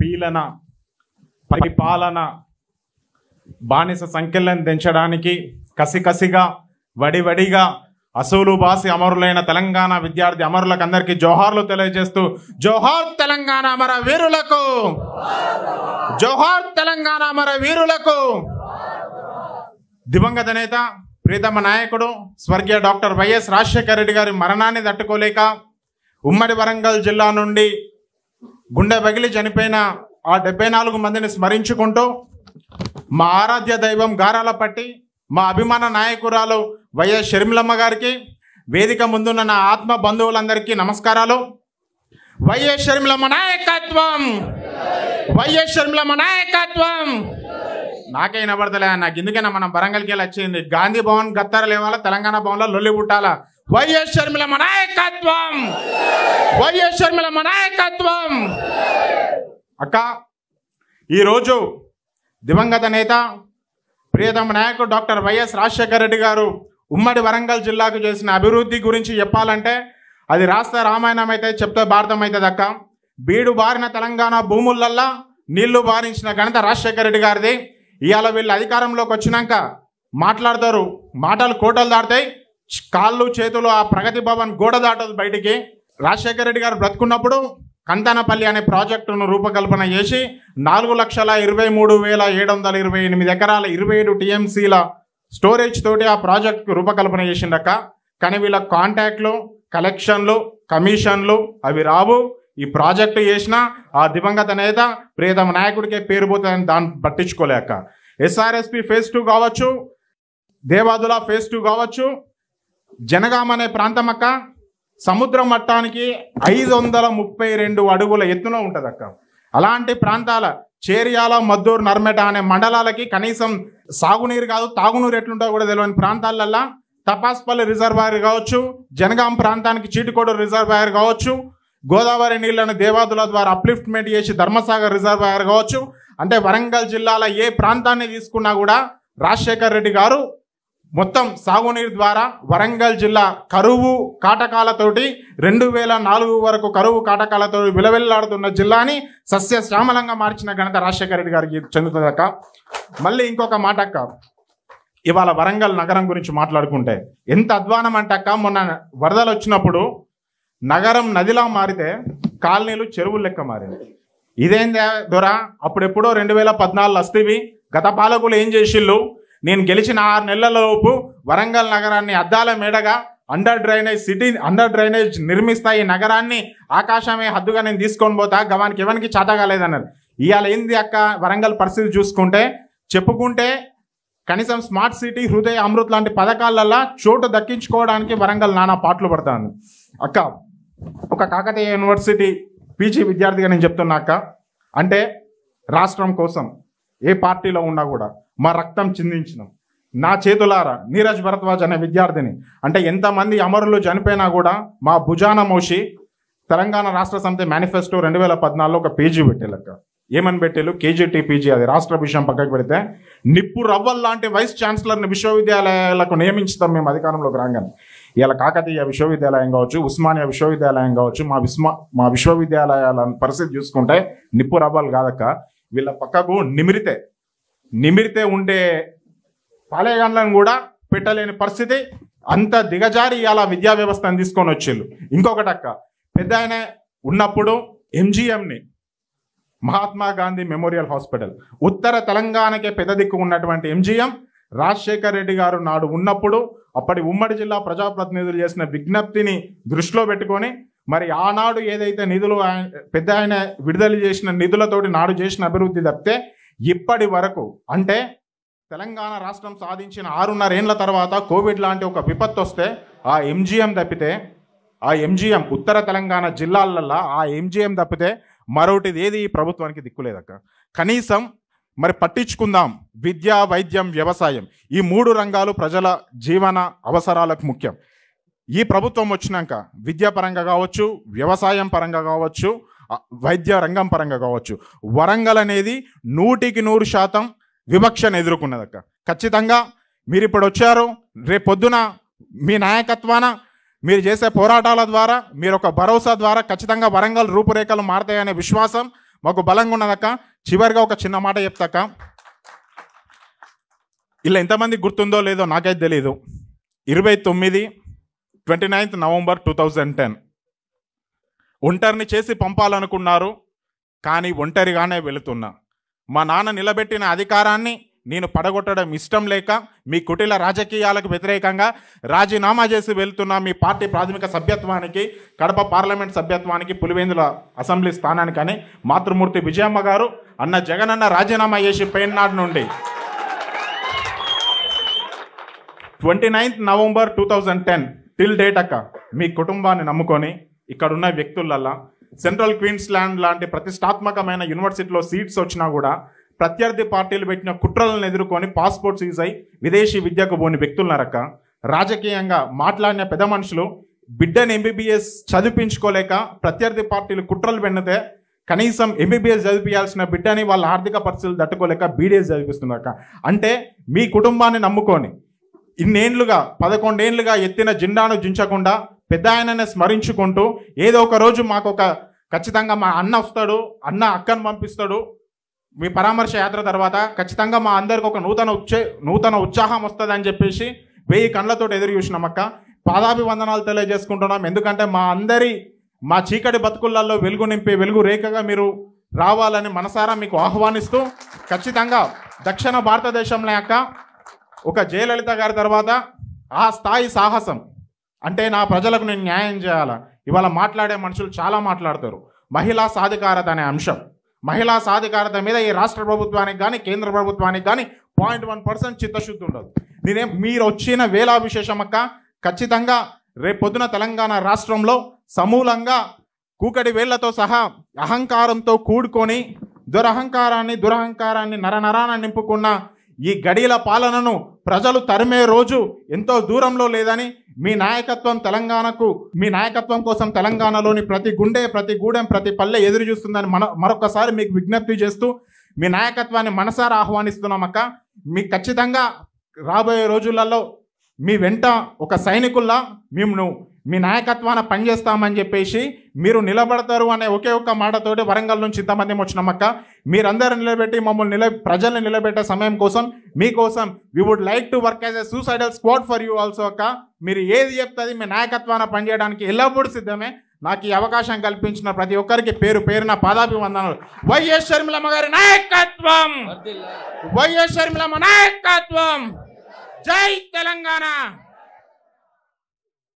పీలన పరిపాలన బానిస సంఖ్యలను పెంచడానికి కసికసిగా వడివడిగా అసూలు బాసి అమరులైన తెలంగాణ విద్యార్థి అమరులకు అందరికీ జోహార్లు తెలియజేస్తూ జోహార్ తెలంగాణ అమర వీరులకు జోహార్ తెలంగాణ అమర వీరులకు దివంగత నేత ప్రీతమ నాయకుడు స్వర్గీయ డాక్టర్ వైఎస్ రాజశేఖర రెడ్డి గారి మరణాన్ని తట్టుకోలేక ఉమ్మడి వరంగల్ జిల్లా నుండి గుండె పగిలి చనిపోయిన ఆ డెబ్బై నాలుగు మందిని స్మరించుకుంటూ మా ఆరాధ్య దైవం గారాల పట్టి మా అభిమాన నాయకురాలు వైఎస్ షర్మిలమ్మ గారికి వేదిక ముందున్న నా ఆత్మ బంధువులందరికీ నమస్కారాలు వైఎస్ షర్మిలమ్మ నాయకత్వం వైఎస్ షర్మిలమ్మ నాయకత్వం నాకే వినబడతలే నాకు ఎందుకైనా మనం వరంగల్కి వెళ్ళి వచ్చింది గాంధీ భవన్ గత్తార ఇవ్వాలా తెలంగాణ భవన్లో లొల్లి పుట్టాలా వైఎస్ షర్మిల మనాయకత్వం వైఎస్ షర్మిల మనాయకత్వం అక్క ఈరోజు దివంగత నేత ప్రియతమ నాయకుడు డాక్టర్ వైఎస్ రాజశేఖర రెడ్డి గారు ఉమ్మడి వరంగల్ జిల్లాకు చేసిన అభివృద్ధి గురించి చెప్పాలంటే అది రాస్తా రామాయణం అయితే చెప్తే భారతం అవుతుంది అక్క బీడు బారిన తెలంగాణ భూములల్లా నీళ్లు బారించిన ఘనత రాజశేఖర రెడ్డి గారిది ఇవాళ వీళ్ళు అధికారంలోకి వచ్చినాక మాట్లాడతారు మాటలు కోటలు దాడతాయి కాళ్ళు చేతులు ఆ ప్రగతి భవన్ గోడ దాటదు బయటికి రాజశేఖర రెడ్డి గారు బ్రతుకున్నప్పుడు కంతానపల్లి అనే ప్రాజెక్టును రూపకల్పన చేసి నాలుగు లక్షల ఇరవై మూడు వేల ఏడు వందల ఇరవై ఎనిమిది ఎకరాల ఇరవై ఏడు టీఎంసీల స్టోరేజ్ తోటి ఆ ప్రాజెక్టుకు రూపకల్పన చేసిండక కానీ వీళ్ళ కాంటాక్ట్లు కలెక్షన్లు కమిషన్లు అవి రావు ఈ ప్రాజెక్టు చేసిన ఆ దివంగత నేత ప్రియతమ నాయకుడికే పేరు పోతుందని దాన్ని పట్టించుకోలేక ఎస్ఆర్ఎస్పి ఫేజ్ టూ కావచ్చు దేవాదుల ఫేజ్ టూ కావచ్చు జనగామ అనే ప్రాంతం అక్క సముద్ర మట్టానికి ఐదు వందల ముప్పై రెండు అడుగుల ఎత్తులో ఉంటుంది అక్క అలాంటి ప్రాంతాల చేరియాల మద్దూరు నర్మెట అనే మండలాలకి కనీసం సాగునీరు కాదు తాగునీరు ఎట్లుంటో కూడా తెలియని ప్రాంతాలల్లా తపాస్పల్లి రిజర్వాయర్ కావచ్చు జనగాం ప్రాంతానికి చీటికోడు రిజర్వాయర్ కావచ్చు గోదావరి నీళ్లను దేవాదుల ద్వారా అప్లిఫ్ట్మెంట్ చేసి ధర్మసాగర్ రిజర్వాయర్ కావచ్చు అంటే వరంగల్ జిల్లాల ఏ ప్రాంతాన్ని తీసుకున్నా కూడా రాజశేఖర్ రెడ్డి గారు మొత్తం సాగునీరు ద్వారా వరంగల్ జిల్లా కరువు కాటకాలతోటి రెండు వేల నాలుగు వరకు కరువు కాటకాలతో విలవెల్లాడుతున్న జిల్లాని సస్య శ్యామలంగా మార్చిన ఘనత రాజశేఖర రెడ్డి గారికి చెందుతుందక్క మళ్ళీ ఇంకొక మాట అక్క ఇవాళ వరంగల్ నగరం గురించి మాట్లాడుకుంటే ఎంత అధ్వానం అంటక్క మొన్న వరదలు వచ్చినప్పుడు నగరం నదిలా మారితే కాలనీలు చెరువులు లెక్క మారింది ఇదేందే దొర అప్పుడెప్పుడో రెండు వేల పద్నాలుగు అస్తివి గత పాలకులు ఏం చేసిళ్ళు నేను గెలిచిన ఆరు నెలలలోపు వరంగల్ నగరాన్ని అద్దాల మేడగా under drainage city under drainage నిర్మిస్తా ఈ నగరాన్ని ఆకాశమే హద్దుగా నేను తీసుకొని పోతా గవానికి ఎవరికి చేతగాలేదన్నారు ఇవాళ ఏంది అక్క వరంగల్ పరిస్థితి చూసుకుంటే చెప్పుకుంటే కనీసం స్మార్ట్ సిటీ హృదయ అమృత్ లాంటి పథకాలల్లా చోటు దక్కించుకోవడానికి వరంగల్ నానా పాటలు పడతాను అక్క ఒక కాకతీయ యూనివర్సిటీ పీజీ విద్యార్థిగా నేను చెప్తున్నా అక్క అంటే రాష్ట్రం కోసం ఏ పార్టీలో ఉన్నా కూడా మా రక్తం చిందించినాం నా చేతులారా నీరజ్ భరద్వాజ్ అనే విద్యార్థిని అంటే ఎంతమంది అమరులు చనిపోయినా కూడా మా భుజాన మోషి తెలంగాణ రాష్ట్ర సమితి మేనిఫెస్టో రెండు వేల పద్నాలుగులో ఒక పేజీ పెట్టేలక్క ఏమని పెట్టేలు కేజీటీపీజీ అది రాష్ట్ర విషయం పక్కకు పెడితే నిప్పు రవ్వల్ లాంటి వైస్ ఛాన్సలర్ని విశ్వవిద్యాలయాలకు నియమించుతాం మేము అధికారంలోకి రాగానే ఇలా కాకతీయ విశ్వవిద్యాలయం కావచ్చు ఉస్మానియా విశ్వవిద్యాలయం కావచ్చు మా విస్మా మా విశ్వవిద్యాలయాల పరిస్థితి చూసుకుంటే నిప్పు రవ్వలు కాదక్క వీళ్ళ పక్కకు నిమిరితే నిమిరితే ఉండే పాలేగాన్లను కూడా పెట్టలేని పరిస్థితి అంత దిగజారి అలా విద్యా వ్యవస్థను తీసుకొని వచ్చిళ్ళు ఇంకొకటి అక్క పెద్ద ఆయన ఉన్నప్పుడు ఎంజిఎంని మహాత్మా గాంధీ మెమోరియల్ హాస్పిటల్ ఉత్తర తెలంగాణకే పెద్ద దిక్కు ఉన్నటువంటి ఎంజిఎం రాజశేఖర్ రెడ్డి గారు నాడు ఉన్నప్పుడు అప్పటి ఉమ్మడి జిల్లా ప్రజాప్రతినిధులు చేసిన విజ్ఞప్తిని దృష్టిలో పెట్టుకొని మరి ఆనాడు ఏదైతే నిధులు పెద్ద ఆయన విడుదల చేసిన నిధులతోటి నాడు చేసిన అభివృద్ధి తప్పితే ఇప్పటి వరకు అంటే తెలంగాణ రాష్ట్రం సాధించిన ఆరున్నర ఏళ్ళ తర్వాత కోవిడ్ లాంటి ఒక విపత్తు వస్తే ఆ ఎంజిఎం తప్పితే ఆ ఎంజిఎం ఉత్తర తెలంగాణ జిల్లాలల్లో ఆ ఎంజిఎం తప్పితే మరొకటిది ఏది ఈ ప్రభుత్వానికి దిక్కులేదక్క కనీసం మరి పట్టించుకుందాం విద్య వైద్యం వ్యవసాయం ఈ మూడు రంగాలు ప్రజల జీవన అవసరాలకు ముఖ్యం ఈ ప్రభుత్వం వచ్చినాక విద్యాపరంగా కావచ్చు వ్యవసాయం పరంగా కావచ్చు వైద్య రంగం పరంగా కావచ్చు వరంగల్ అనేది నూటికి నూరు శాతం వివక్షను ఎదుర్కొన్నదక్క ఖచ్చితంగా మీరు ఇప్పుడు వచ్చారు రేపు పొద్దున మీ నాయకత్వాన మీరు చేసే పోరాటాల ద్వారా మీరు ఒక భరోసా ద్వారా ఖచ్చితంగా వరంగల్ రూపురేఖలు మారతాయనే విశ్వాసం మాకు బలంగా ఉన్నదక్క చివరిగా ఒక చిన్న మాట చెప్తాక ఇలా ఎంతమంది గుర్తుందో లేదో నాకైతే తెలీదు ఇరవై తొమ్మిది twenty ninth November two thousand ten ఒంటరిని చేసి పంపాలనుకున్నారు కానీ ఒంటరిగానే వెళుతున్నా మా నాన్న నిలబెట్టిన అధికారాన్ని నేను పడగొట్టడం ఇష్టం లేక మీ కుటిల రాజకీయాలకు వ్యతిరేకంగా రాజీనామా చేసి వెళ్తున్న మీ పార్టీ ప్రాథమిక సభ్యత్వానికి కడప పార్లమెంట్ సభ్యత్వానికి పులివెందుల అసెంబ్లీ స్థానానికని మాతృమూర్తి విజయమ్మ గారు అన్న జగనన్న రాజీనామా చేసి పేనాడు నుండి twenty ninth November two thousand ten till date అక్క మీ కుటుంబాన్ని నమ్ముకొని ఇక్కడ ఉన్న వ్యక్తులల్లా సెంట్రల్ క్వీన్స్లాండ్ లాంటి ప్రతిష్టాత్మకమైన యూనివర్సిటీలో సీట్స్ వచ్చినా కూడా ప్రత్యర్థి పార్టీలు పెట్టిన కుట్రలను ఎదుర్కొని పాస్పోర్ట్ సీజ్ అయి విదేశీ విద్యకు పోని వ్యక్తులన్నారక్క రాజకీయంగా మాట్లాడిన పెద్ద మనుషులు బిడ్డను ఎంబీబీఎస్ చదివించుకోలేక ప్రత్యర్థి పార్టీలు కుట్రలు వెన్నితే కనీసం ఎంబీబీఎస్ చదివించాల్సిన బిడ్డని వాళ్ళ ఆర్థిక పరిస్థితులు తట్టుకోలేక బీడీఎస్ చదివిస్తున్నారక్క అంటే మీ కుటుంబాన్ని నమ్ముకొని ఇన్నేళ్లుగా పదకొండేళ్లుగా ఎత్తిన జెండాను జించకుండా పెద్ద ఆయనని స్మరించుకుంటూ ఏదో ఒక రోజు మాకు ఒక ఖచ్చితంగా మా అన్న వస్తాడు అన్న అక్కను పంపిస్తాడు మీ పరామర్శ యాత్ర తర్వాత ఖచ్చితంగా మా అందరికి ఒక నూతన ఉచ్చే నూతన ఉత్సాహం వస్తుంది అని చెప్పేసి వెయ్యి కళ్ళతో ఎదురు చూసినాం అక్క పాదాభివందనాలు తెలియజేసుకుంటున్నాం ఎందుకంటే మా అందరి మా చీకటి బతుకులలో వెలుగు నింపే వెలుగు రేఖగా మీరు రావాలని మనసారా మీకు ఆహ్వానిస్తూ ఖచ్చితంగా దక్షిణ భారతదేశంలో యొక్క ఒక జయలలిత గారి తర్వాత ఆ స్థాయి సాహసం అంటే నా ప్రజలకు నేను న్యాయం చేయాలా ఇవాళ మాట్లాడే మనుషులు చాలా మాట్లాడతారు మహిళా సాధికారత అనే అంశం మహిళా సాధికారత మీద ఈ రాష్ట్ర ప్రభుత్వానికి కానీ కేంద్ర ప్రభుత్వానికి కానీ పాయింట్ వన్ పర్సెంట్ చిత్తశుద్ధి ఉండదు నేనే మీరు వచ్చిన వేలా విశేషం అక్క ఖచ్చితంగా రేపొద్దున తెలంగాణ రాష్ట్రంలో సమూలంగా కూకటి వేళ్లతో సహా అహంకారంతో కూడుకొని దురహంకారాన్ని దురహంకారాన్ని నరనరాన నింపుకున్న ఈ గడియల పాలనను ప్రజలు తరిమే రోజు ఎంతో దూరంలో లేదని మీ నాయకత్వం తెలంగాణకు మీ నాయకత్వం కోసం తెలంగాణలోని ప్రతి గుండె ప్రతి గూడెం ప్రతి పల్లె ఎదురు చూస్తుందని మన మరొకసారి మీకు విజ్ఞప్తి చేస్తూ మీ నాయకత్వాన్ని మనసారా అక్క మీకు ఖచ్చితంగా రాబోయే రోజులలో మీ వెంట ఒక సైనికుల్లా మేము మీ నాయకత్వాన పనిచేస్తామని చెప్పేసి మీరు నిలబడతారు అనే ఒకే ఒక్క మాటతోటి వరంగల్ నుంచి ఇంతమంది వచ్చినామక్క మీరందరూ నిలబెట్టి మమ్మల్ని నిల ప్రజల్ని నిలబెట్టే సమయం కోసం మీకోసం we would like to work as a suicidal squad for you also అక్క మీరు ఏది చెప్తుంది మీ నాయకత్వాన పనిచేయడానికి ఎల్లప్పుడూ సిద్ధమే నాకు ఈ అవకాశం కల్పించిన ప్రతి ఒక్కరికి పేరు పేరున పాదాభివందనలు వైఎస్ షర్మిలమ్మ గారి నాయకత్వం వైఎస్ షర్మిలమ్మ నాయకత్వం జై తెలంగాణ